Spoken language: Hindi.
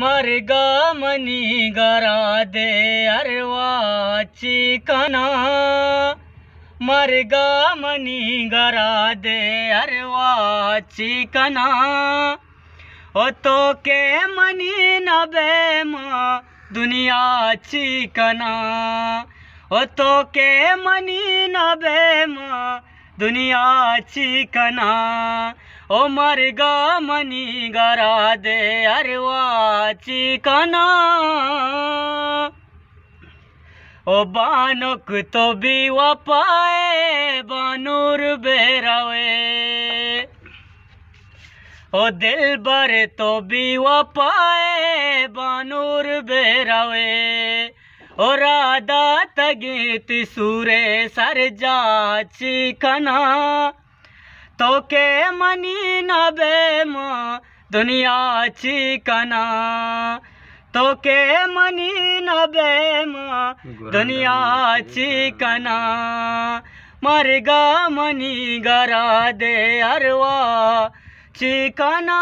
ಮರಿಗ ಮನಿಗರಾದೆ ಅರವಾಚಿ ಕನ ಮರಿಗ ಮನಿಗರಾದೆ ಅರವಾಚಿ ಕನ ಒತ್ತೋಕೆ ಮನಿ ನಬೇಮ दुनिया चिकना ओ तो के मनी नबे माँ दुनिया चिकना ओ मरगा मनी गरा दे अरवाची कना ओ बानक तो भी वपाए बानूर बेरावे ओ दिल बर तो भी पाए बानूर बेरावे ओ राधा तगीत सूरे सर जाची कना तो के मनी नबे माँ दुनिया चिकना तो के मनी नबे माँ दुनिया चिकना मरगा मनी गरा दे अरवा चिकना